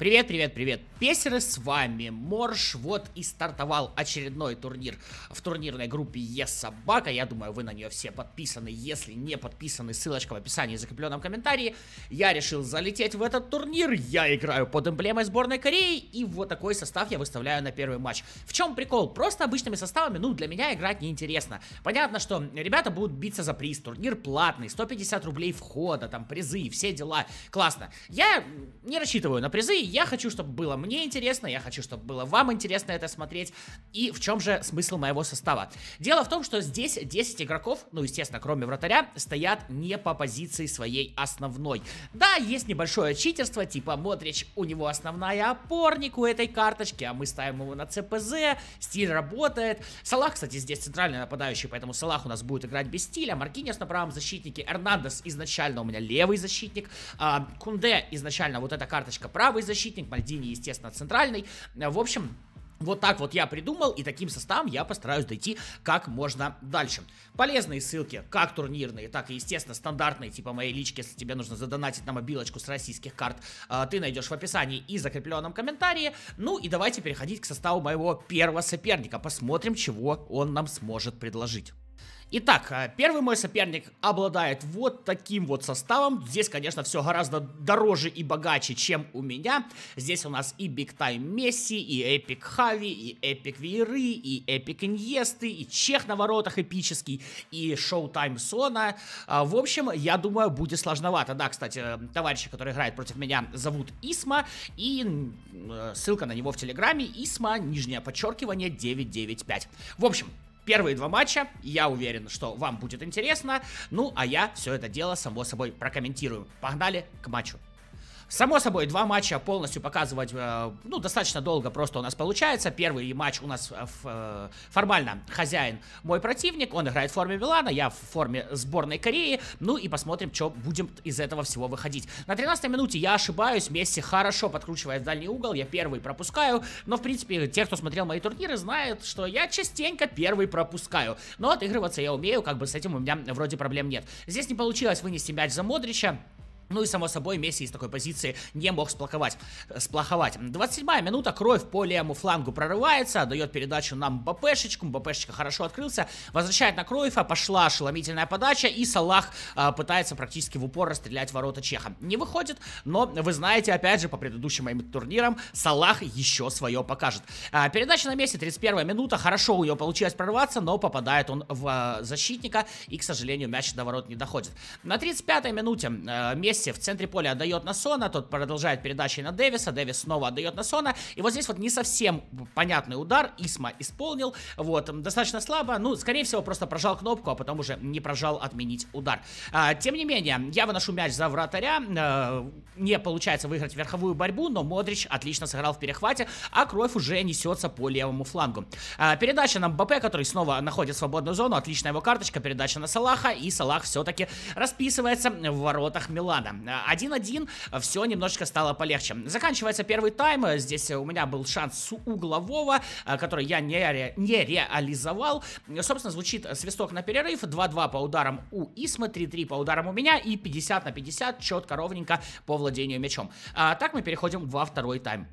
Привет, привет, привет, песеры, с вами Морш, вот и стартовал очередной турнир в турнирной группе Ес Собака, я думаю, вы на нее все подписаны, если не подписаны, ссылочка в описании и закрепленном комментарии, я решил залететь в этот турнир, я играю под эмблемой сборной Кореи, и вот такой состав я выставляю на первый матч. В чем прикол? Просто обычными составами, ну, для меня играть неинтересно. Понятно, что ребята будут биться за приз, турнир платный, 150 рублей входа, там, призы, все дела, классно. Я не рассчитываю на призы, я хочу, чтобы было мне интересно, я хочу, чтобы было вам интересно это смотреть. И в чем же смысл моего состава? Дело в том, что здесь 10 игроков, ну, естественно, кроме вратаря, стоят не по позиции своей основной. Да, есть небольшое читерство, типа Модрич, у него основная опорник у этой карточки, а мы ставим его на ЦПЗ, стиль работает. Салах, кстати, здесь центральный нападающий, поэтому Салах у нас будет играть без стиля, Маркинес на правом защитнике, Эрнандес изначально у меня левый защитник, а, Кунде изначально вот эта карточка правый защитник, защитник, Мальдини, естественно, центральный. В общем, вот так вот я придумал, и таким составом я постараюсь дойти как можно дальше. Полезные ссылки, как турнирные, так и, естественно, стандартные, типа моей лички, если тебе нужно задонатить на мобилочку с российских карт, а, ты найдешь в описании и закрепленном комментарии. Ну и давайте переходить к составу моего первого соперника, посмотрим, чего он нам сможет предложить. Итак, э, первый мой соперник обладает вот таким вот составом. Здесь, конечно, все гораздо дороже и богаче, чем у меня. Здесь у нас и Биг Тайм Месси, и Эпик Хави, и Эпик Вейры, и Эпик Иньесты, и Чех на воротах эпический, и Шоу Тайм Сона. В общем, я думаю, будет сложновато. Да, кстати, э, товарища, который играет против меня, зовут Исма, и э, ссылка на него в Телеграме. Исма, нижнее подчеркивание, 995. В общем, Первые два матча, я уверен, что вам будет интересно. Ну, а я все это дело, само собой, прокомментирую. Погнали к матчу. Само собой, два матча полностью показывать, э, ну, достаточно долго просто у нас получается. Первый матч у нас э, э, формально хозяин мой противник, он играет в форме Милана, я в форме сборной Кореи. Ну и посмотрим, что будем из этого всего выходить. На 13 минуте я ошибаюсь, Месси хорошо подкручивает в дальний угол, я первый пропускаю. Но, в принципе, те, кто смотрел мои турниры, знают, что я частенько первый пропускаю. Но отыгрываться я умею, как бы с этим у меня вроде проблем нет. Здесь не получилось вынести мяч за Модрича. Ну и, само собой, Месси из такой позиции не мог сплоховать. Э, сплоховать. 27-я минута, кровь по левому флангу прорывается, дает передачу нам Мбаппешечку, Мбаппешечка хорошо открылся, возвращает на Кройфа, пошла ошеломительная подача, и Салах э, пытается практически в упор расстрелять ворота Чеха. Не выходит, но вы знаете, опять же, по предыдущим моим турнирам, Салах еще свое покажет. Э, передача на Месси, 31-я минута, хорошо у него получилось прорваться, но попадает он в э, защитника, и, к сожалению, мяч до ворот не доходит. На 35-й минуте э, Месси Месси в центре поля отдает на Сона, тот продолжает передачи на Дэвиса, Дэвис снова отдает на Сона, и вот здесь вот не совсем понятный удар, Исма исполнил, вот, достаточно слабо, ну, скорее всего, просто прожал кнопку, а потом уже не прожал отменить удар. А, тем не менее, я выношу мяч за вратаря, а, не получается выиграть верховую борьбу, но Модрич отлично сыграл в перехвате, а Кровь уже несется по левому флангу. А, передача на БП, который снова находит свободную зону, отличная его карточка, передача на Салаха, и Салах все-таки расписывается в воротах Милана. Ладно, э, 1-1, все немножечко стало полегче. Заканчивается первый тайм, здесь у меня был шанс с углового, э, который я не, ре... не реализовал. Собственно, звучит свисток на перерыв, 2-2 по ударам у Исмы, 3-3 по ударам у меня и 50 на 50, четко, ровненько по владению мячом. А, так мы переходим во второй тайм.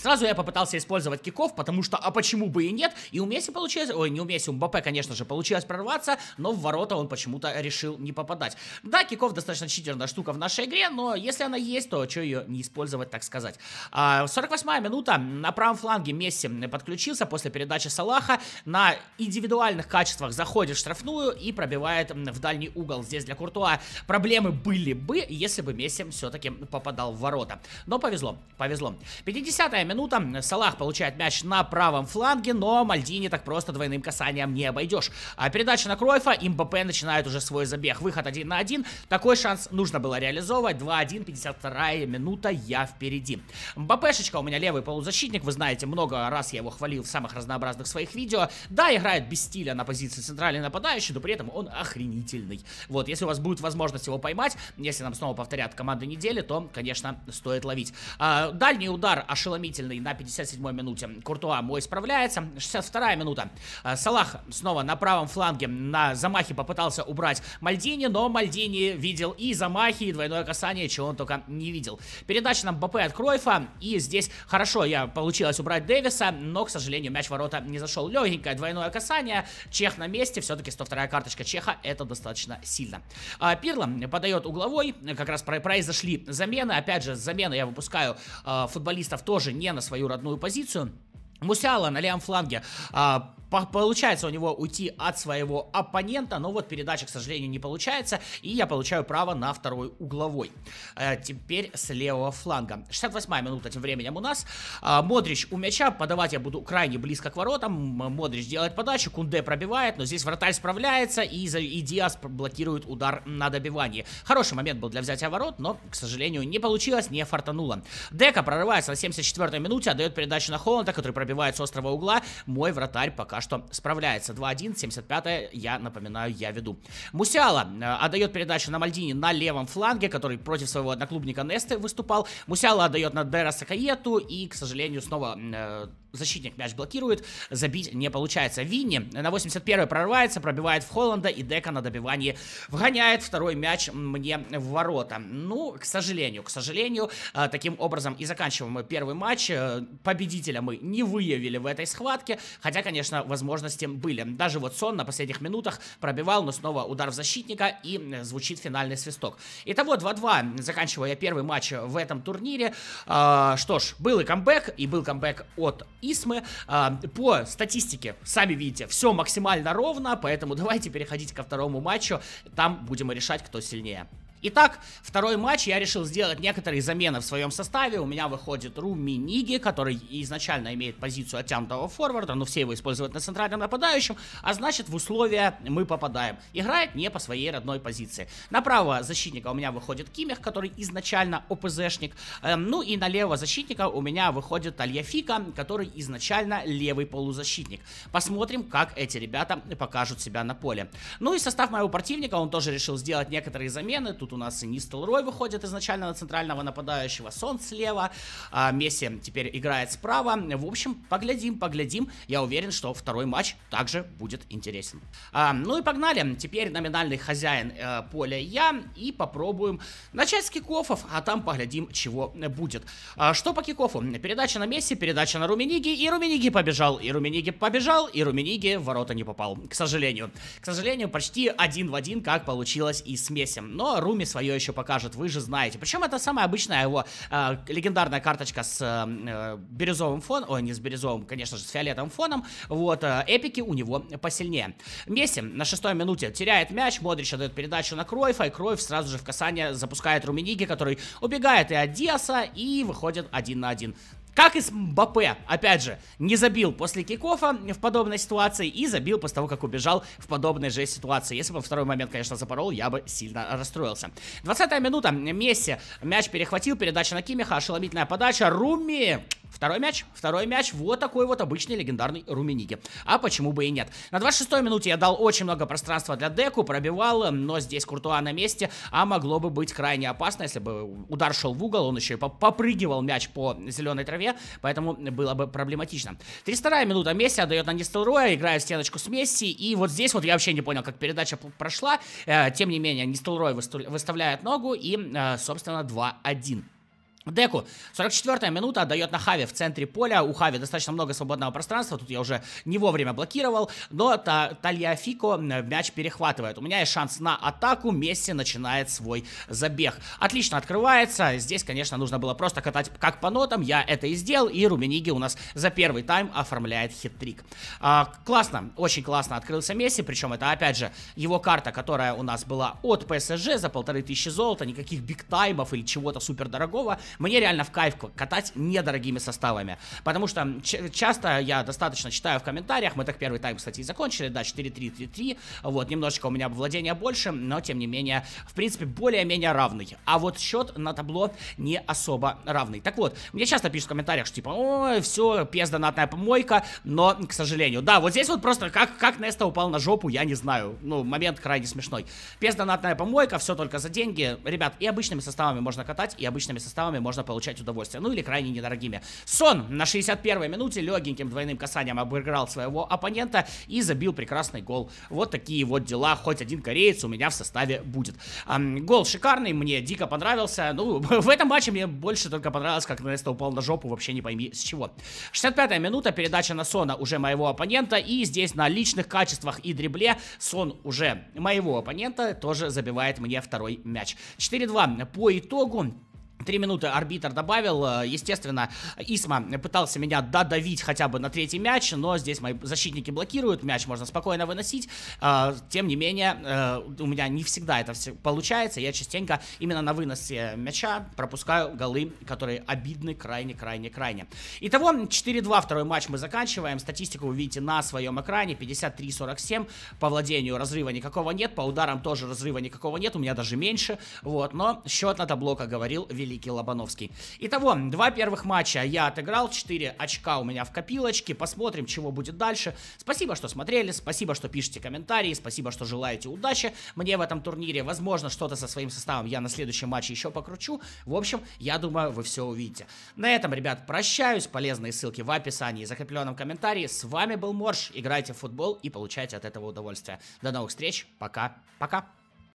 Сразу я попытался использовать киков, потому что, а почему бы и нет, и у Месси получилось, ой, не у Месси, у Мбаппе, конечно же, получилось прорваться, но в ворота он почему-то решил не попадать. Да, киков достаточно читерная штука в нашей игре, но если она есть, то что ее не использовать, так сказать. 48-я а, минута, на правом фланге Месси подключился после передачи Салаха, на индивидуальных качествах заходит в штрафную и пробивает в дальний угол. Здесь для Куртуа проблемы были бы, если бы Месси все-таки попадал в ворота. Но повезло, повезло. 50 шестая минута. Салах получает мяч на правом фланге, но Мальдини так просто двойным касанием не обойдешь. А передача на Кройфа, и МБП начинает уже свой забег. Выход один на один. Такой шанс нужно было реализовывать. 2-1, 52 минута, я впереди. МБПшечка у меня левый полузащитник. Вы знаете, много раз я его хвалил в самых разнообразных своих видео. Да, играет без стиля на позиции центральной нападающей, но при этом он охренительный. Вот, если у вас будет возможность его поймать, если нам снова повторят команды недели, то, конечно, стоит ловить. А, дальний удар ошеломить стремительный на 57-й минуте. Куртуа мой справляется. 62-я минута. А, Салах снова на правом фланге на замахе попытался убрать Мальдини, но Мальдини видел и замахи, и двойное касание, чего он только не видел. Передача нам БП от Кройфа, и здесь хорошо я получилось убрать Дэвиса, но, к сожалению, мяч ворота не зашел. Легенькое двойное касание, Чех на месте, все-таки 102-я карточка Чеха, это достаточно сильно. А, Пирло подает угловой, как раз произошли замены, опять же, замены я выпускаю а, футболистов тоже не на свою родную позицию. Мусиала на левом фланге а, по получается у него уйти от своего оппонента, но вот передача, к сожалению, не получается, и я получаю право на второй угловой. Э, теперь с левого фланга. 68-я минута тем временем у нас. Э, Модрич у мяча, подавать я буду крайне близко к воротам. Модрич делает подачу, Кунде пробивает, но здесь вратарь справляется, и, и Диас блокирует удар на добивании. Хороший момент был для взятия ворот, но, к сожалению, не получилось, не фартануло. Дека прорывается на 74-й минуте, отдает передачу на Холланда, который пробивает с острого угла. Мой вратарь пока что справляется. 2-1, 75-е, я напоминаю, я веду. Мусиала э, отдает передачу на Мальдини на левом фланге, который против своего одноклубника Несты выступал. Мусиала отдает на Дера Сакаету и, к сожалению, снова э, защитник мяч блокирует, забить не получается. Винни на 81-й прорывается, пробивает в Холланда, и Дека на добивании вгоняет второй мяч мне в ворота. Ну, к сожалению, к сожалению, э, таким образом и заканчиваем мы первый матч. Э, победителя мы не выявили в этой схватке, хотя, конечно, возможности были. Даже вот Сон на последних минутах пробивал, но снова удар в защитника, и э, звучит финальный свисток. Итого 2-2, заканчивая первый матч в этом турнире. Что ж, был и камбэк, и был камбэк от Исмы. А, по статистике, сами видите, все максимально ровно, поэтому давайте переходить ко второму матчу, там будем решать, кто сильнее. Итак, второй матч я решил сделать некоторые замены в своем составе. У меня выходит Руми Ниги, который изначально имеет позицию оттянутого форварда, но все его используют на центральном нападающем, а значит в условия мы попадаем. Играет не по своей родной позиции. На Направо защитника у меня выходит Кимих, который изначально ОПЗшник. Эм, ну и налево защитника у меня выходит Альяфика, который изначально левый полузащитник. Посмотрим, как эти ребята покажут себя на поле. Ну и состав моего противника, он тоже решил сделать некоторые замены. Тут у нас и Нистел Рой выходит изначально на центрального нападающего, Сон слева, а Месси теперь играет справа. В общем, поглядим, поглядим. Я уверен, что второй матч также будет интересен. А, ну и погнали. Теперь номинальный хозяин э, поля я. И попробуем начать с кикофов, а там поглядим, чего будет. А, что по кикофу? Передача на Месси, передача на Румениги, и Румениги побежал, и Румениги побежал, и Румениги в ворота не попал. К сожалению. К сожалению, почти один в один, как получилось и с Месси. Но Руми Коми свое еще покажет, вы же знаете. Причем это самая обычная его э, легендарная карточка с э, бирюзовым фоном, ой, не с бирюзовым, конечно же, с фиолетовым фоном. Вот, э, эпики у него посильнее. Месси на шестой минуте теряет мяч, Модрич отдает передачу на Кройфа, и Кройф сразу же в касание запускает Румениги, который убегает и от Диаса, и выходит один на один как и с Мбаппе, опять же, не забил после кикофа в подобной ситуации и забил после того, как убежал в подобной же ситуации. Если бы второй момент, конечно, запорол, я бы сильно расстроился. 20 минута, Месси, мяч перехватил, передача на Кимиха, ошеломительная подача, Руми... Второй мяч, второй мяч, вот такой вот обычный легендарный Румениги. А почему бы и нет? На 26-й минуте я дал очень много пространства для Деку, пробивал, э, но здесь Куртуа на месте, а могло бы быть крайне опасно, если бы удар шел в угол, он еще и попрыгивал мяч по зеленой траве, поэтому было бы проблематично. 32-я минута, Месси отдает на Нестелроя, играю стеночку с Месси, и вот здесь вот я вообще не понял, как передача прошла, э, тем не менее Нестелрой выставляет ногу, и, э, собственно, 2-1. Деку 44-я минута отдает на Хаве в центре поля. У Хави достаточно много свободного пространства. Тут я уже не вовремя блокировал. Но Талья Фико мяч перехватывает. У меня есть шанс на атаку. Месси начинает свой забег. Отлично открывается. Здесь, конечно, нужно было просто катать как по нотам. Я это и сделал. И Румениги у нас за первый тайм оформляет хит-трик. А, классно, очень классно открылся Месси. Причем это, опять же, его карта, которая у нас была от ПСЖ за полторы тысячи золота. Никаких биг таймов или чего-то супердорогого мне реально в кайф катать недорогими составами, потому что часто я достаточно читаю в комментариях, мы так первый тайм, кстати, и закончили, да, 4-3-3-3, вот, немножечко у меня владения больше, но, тем не менее, в принципе, более-менее равный, а вот счет на табло не особо равный. Так вот, мне часто пишут в комментариях, что типа, ой, все, пиздонатная помойка, но, к сожалению, да, вот здесь вот просто как, как Неста упал на жопу, я не знаю, ну, момент крайне смешной. Пиздонатная помойка, все только за деньги, ребят, и обычными составами можно катать, и обычными составами можно получать удовольствие, ну или крайне недорогими. Сон на 61-й минуте легеньким двойным касанием обыграл своего оппонента и забил прекрасный гол. Вот такие вот дела, хоть один кореец у меня в составе будет. А, гол шикарный, мне дико понравился, ну в этом матче мне больше только понравилось, как Неста упал на жопу, вообще не пойми с чего. 65-я минута, передача на Сона уже моего оппонента и здесь на личных качествах и дребле Сон уже моего оппонента тоже забивает мне второй мяч. 4-2 по итогу. Три минуты арбитр добавил, э, естественно, Исма пытался меня додавить хотя бы на третий мяч, но здесь мои защитники блокируют, мяч можно спокойно выносить, э, тем не менее, э, у меня не всегда это все получается, я частенько именно на выносе мяча пропускаю голы, которые обидны крайне-крайне-крайне. Итого, 4-2 второй матч мы заканчиваем, статистику вы видите на своем экране, 53-47, по владению разрыва никакого нет, по ударам тоже разрыва никакого нет, у меня даже меньше, вот, но счет на табло, как говорил, великий великий Лобановский. Итого, два первых матча я отыграл, 4 очка у меня в копилочке. Посмотрим, чего будет дальше. Спасибо, что смотрели, спасибо, что пишете комментарии, спасибо, что желаете удачи мне в этом турнире. Возможно, что-то со своим составом я на следующем матче еще покручу. В общем, я думаю, вы все увидите. На этом, ребят, прощаюсь. Полезные ссылки в описании и закрепленном комментарии. С вами был Морж. Играйте в футбол и получайте от этого удовольствие. До новых встреч. Пока. Пока.